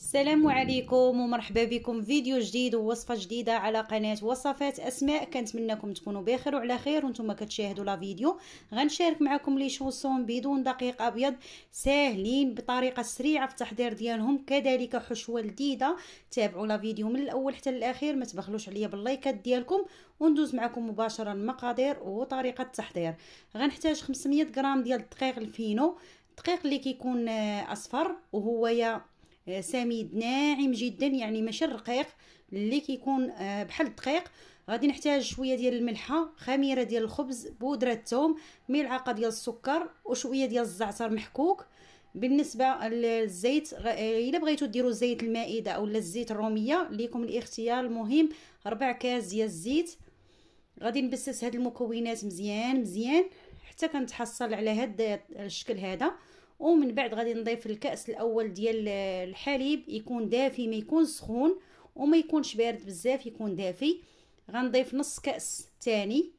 السلام عليكم ومرحبا بكم فيديو جديد ووصفه جديده على قناه وصفات اسماء كنتمنىكم تكونوا بخير وعلى خير وانتم كتشاهدوا لا فيديو غنشارك معكم لي شوسون بدون دقيق ابيض ساهلين بطريقه سريعه في التحضير ديالهم كذلك حشوه لذيذه تابعوا لا فيديو من الاول حتى الاخير ما تبخلوش عليا باللايكات ديالكم وندوز معكم مباشره المقادير وطريقه التحضير غنحتاج 500 غرام ديال الدقيق الفينو الدقيق اللي كيكون آه، اصفر وهو يا آه، سميد ناعم جدا يعني ماشي الرقيق اللي كيكون آه، بحال الدقيق غادي نحتاج شويه ديال الملحه خميره ديال الخبز بودره الثوم ملعقه ديال السكر وشويه ديال الزعتر محكوك بالنسبه للزيت آه، الا بغيتو ديروا الزيت المائده اولا الزيت الروميه ليكم الاختيار المهم ربع كاس ديال الزيت غادي نبسس هاد المكونات مزيان مزيان حتى كنتحصل على هاد الشكل هذا ومن بعد غادي نضيف الكاس الاول ديال الحليب يكون دافي ما يكون سخون وما يكونش بارد بزاف يكون دافي غنضيف نص كاس تاني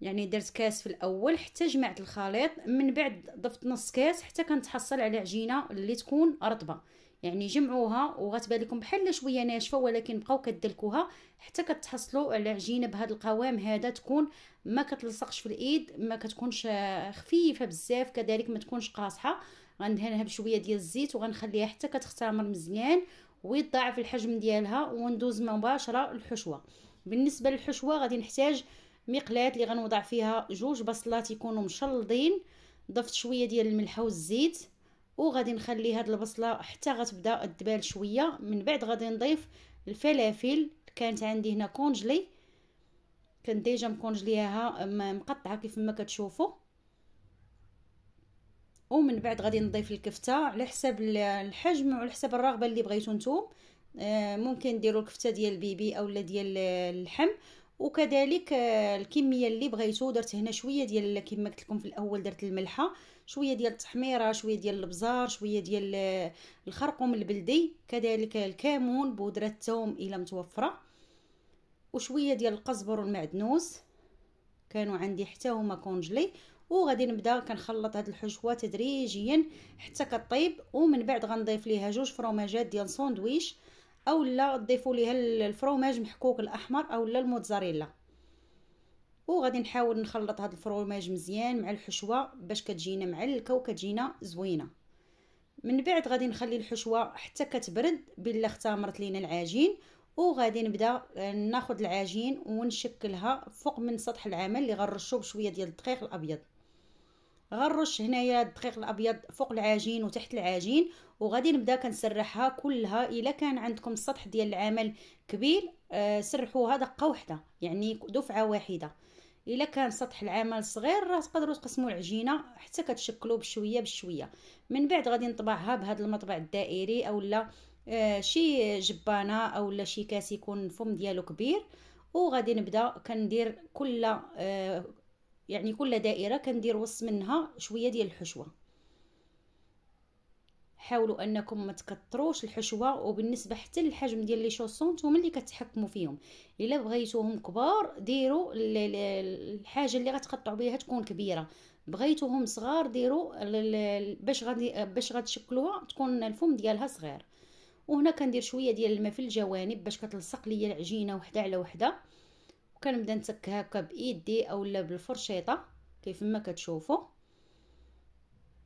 يعني درت كاس في الاول حتى جمعت الخليط من بعد ضفت نص كاس حتى كنتحصل على عجينه اللي تكون رطبه يعني جمعوها وغتبان لكم بحال شويه ناشفه ولكن بقاو كدلكوها حتى كتحصلوا على عجينه بهذا القوام هذا تكون ما كتلصقش في الايد ما كتكونش خفيفه بزاف كذلك ما تكونش قاصحه غندهنها بشويه ديال الزيت وغنخليها حتى كتختمر مزيان ويضاعف الحجم ديالها وندوز مباشره للحشوه بالنسبه للحشوه غادي نحتاج مقلاة اللي غنوضع فيها جوج بصلات يكونوا مشلضين ضفت شويه ديال الملح والزيت وغادي نخلي هاد البصله حتى غتبدا تبال شويه من بعد غادي نضيف الفلافل كانت عندي هنا كونجلي كان ديجا مكونجليها مقطعه كيف ما كتشوفوا ومن بعد غادي نضيف الكفته على حساب الحجم وعلى حساب الرغبه اللي بغيتو نتوما آه، ممكن ديروا الكفته ديال البيبي اولا ديال اللحم وكذلك آه، الكميه اللي بغيتو درت هنا شويه ديال كما قلت لكم في الاول درت الملحه شويه ديال التحميره شويه ديال البزار شويه ديال آه، الخرقوم البلدي كذلك الكمون بودره الثوم الا متوفره وشويه ديال القزبر والمعدنوس كانوا عندي حتى هما كونجلي وغادي نبدا كنخلط هاد الحشوه تدريجيا حتى كطيب ومن بعد غنضيف ليها جوج فروماجات ديال ساندويش او لا تضيفوا ليها الفروماج محكوك الاحمر او لا الموتزاريلا وغادي نحاول نخلط هذا الفروماج مزيان مع الحشوه باش كتجينا معلكه وكتجينا زوينه من بعد غادي نخلي الحشوه حتى كتبرد بلا اختمرت لينا العجين وغادي نبدا آه، ناخذ العجين ونشكلها فوق من سطح العمل اللي غنرشو بشويه ديال الدقيق الابيض غنرش هنايا الدقيق الابيض فوق العجين وتحت العجين وغادي نبدا كنسرحها كلها الا كان عندكم السطح ديال العمل كبير آه سرحوها دقه واحده يعني دفعه واحده الا كان سطح العمل صغير راه تقدروا تقسموا العجينه حتى كتشكلوا بشويه بشويه من بعد غادي نطبعها بهذا المطبع الدائري اولا آه شي جبانه اولا شي كاس يكون الفم ديالو كبير وغادي نبدا كندير كل آه يعني كل دائره كندير وسط منها شويه ديال الحشوه حاولوا انكم ما تكثروش الحشوه وبالنسبه حتى للحجم ديال لي شوسون نتوما اللي كتحكموا فيهم الا بغيتوهم كبار ديروا الحاجه اللي غتقطعوا بها تكون كبيره بغيتوهم صغار ديروا باش غادي باش غتشكلوها تكون الفم ديالها صغير وهنا كندير شويه ديال الماء في الجوانب باش كتلصق ليا العجينه وحده على وحده كنبدا نتك هكا بايدي اولا بالفرشيطه كيف ما كتشوفوا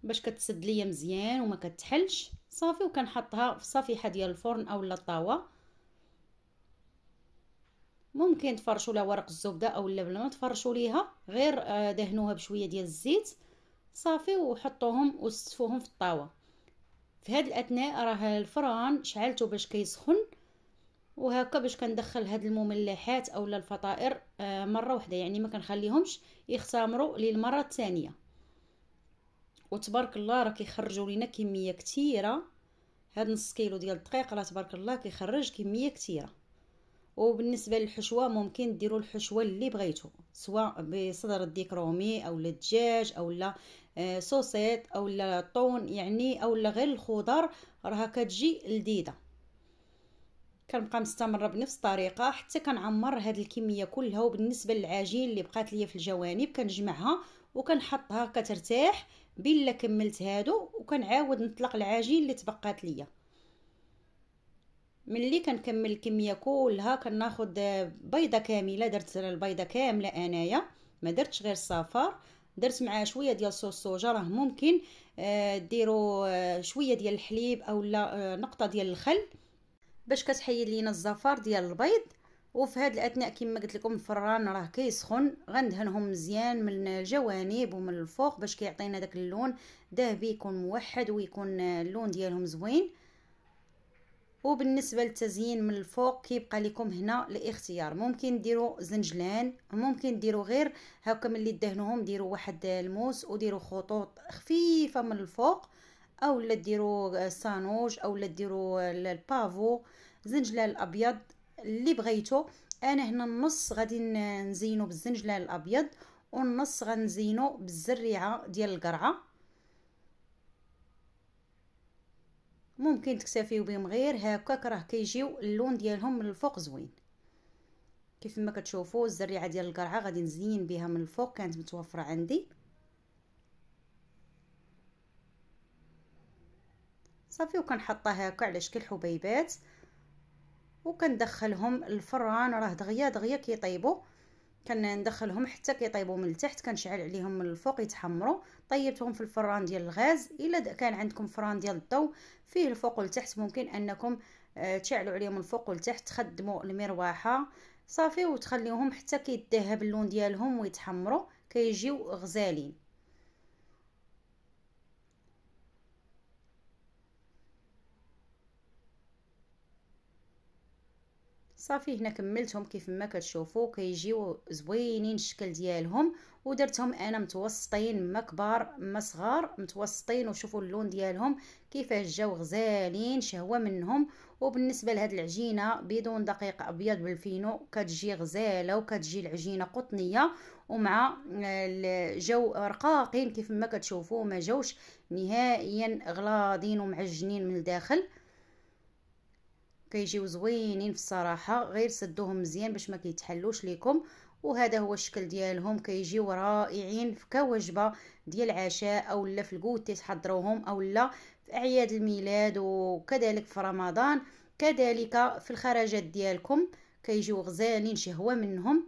باش كتسد ليا مزيان وما كتحلش صافي وكنحطها في صفيحه ديال الفرن اولا الطاوه ممكن تفرشوا لها ورق الزبده اولا بلا ما تفرشوا ليها غير آه، دهنوها بشويه ديال الزيت صافي وحطوهم وصفوهم في الطاوه في هاد الاثناء راه الفران شعلته باش كيسخن وهكا باش كندخل هاد المملحات اولا الفطائر آه، مره واحده يعني ما كنخليهمش يختمروا للمره الثانيه وتبارك الله راه كيخرجوا لينا كميه كثيره هاد نص كيلو ديال الدقيق راه تبارك الله كيخرج كميه كثيره وبالنسبه للحشوه ممكن ديروا الحشوه اللي بغيتو سواء بصدر الديك رومي اولا الدجاج اولا آه، صوصيط اولا طون يعني اولا غير الخضر راها كتجي لذيذه كنبقى مستمره بنفس الطريقه حتى كنعمر هاد الكميه كلها وبالنسبه للعجين اللي بقات ليا في الجوانب كنجمعها وكنحطها كترتاح بلا كملت هادو وكنعاود نطلق العجين اللي تبقات ليا ملي كنكمل الكميه كلها كناخد بيضه كامله درت البيضه كامله انايا ما درتش غير الصفار درت معاه شويه ديال صوص صوجا راه ممكن آه، ديروا آه، شويه ديال الحليب اولا آه، نقطه ديال الخل باش كتحيد لينا الزفار ديال البيض وفي هاد الاثناء كما قلت لكم الفران راه كيسخن غندهنهم مزيان من الجوانب ومن الفوق باش كيعطينا داك اللون ذهبي يكون موحد ويكون اللون ديالهم زوين وبالنسبه للتزيين من الفوق كيبقى لكم هنا الاختيار ممكن ديروا زنجلان ممكن ديروا غير هاكا ملي دهنوهم ديروا واحد الموس وديروا خطوط خفيفه من الفوق او لا ديروا سانوج او لا ديروا البافو زنجلال الابيض اللي بغيتو انا هنا النص غادي نزينو بالزنجلال الابيض والنص غنزينو بالزريعه ديال القرعه ممكن تكتفيو بهم غير هكاك راه كيجيو اللون ديالهم من الفوق زوين كيف ما كتشوفوا الزريعه ديال القرعه غادي نزين بها من الفوق كانت متوفره عندي صافي وكنحطها هكا على شكل حبيبات وكندخلهم الفران راه دغيا دغيا كيطيبوا كندخلهم حتى كيطيبوا من التحت كنشعل عليهم من الفوق يتحمروا طيبتهم في الفران ديال الغاز الا كان عندكم فران ديال الضو فيه الفوق والتحت ممكن انكم آه، تشعلوا عليهم الفوق والتحت تخدموا المروحه صافي وتخليوهم حتى كيذهب اللون ديالهم ويتحمروا كيجيو غزالين صافي هنا كملتهم كيف ما كتشوفوا كيجيو زوينين الشكل ديالهم ودرتهم انا متوسطين ما كبار ما صغار متوسطين وشوفوا اللون ديالهم كيفاش جاو غزالين شهوه منهم وبالنسبه لهاد العجينه بدون دقيق ابيض بالفينو كتجي غزاله وكتجي العجينه قطنيه ومع آه، الجو رقاقين كيف ما كتشوفوا ما جاوش نهائيا غلاضين ومعجنين من الداخل كيجيو زوينين في الصراحه غير سدوهم مزيان باش ما كيتحلوش ليكم وهذا هو الشكل ديالهم كيجيو رائعين في كوجبه ديال العشاء اولا في الكوتي تحضروهم اولا في اعياد الميلاد وكذلك في رمضان كذلك في الخرجات ديالكم كيجيو غزالين شهوه منهم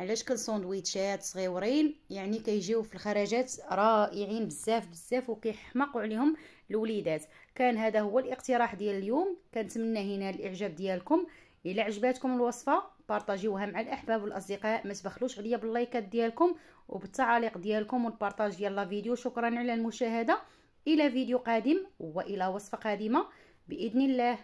علاش كل سندويتشات صغيورين يعني كيجيو في الخرجات رائعين بزاف بزاف وكيحمقوا عليهم الوليدات كان هذا هو الاقتراح ديال اليوم كنتمنى هنا الاعجاب ديالكم الى عجباتكم الوصفه بارطاجيوها مع الاحباب والاصدقاء ما تبخلوش عليا باللايكات ديالكم وبالتعاليق ديالكم والبارطاج ديال لا فيديو شكرا على المشاهده الى فيديو قادم والى وصفه قادمه باذن الله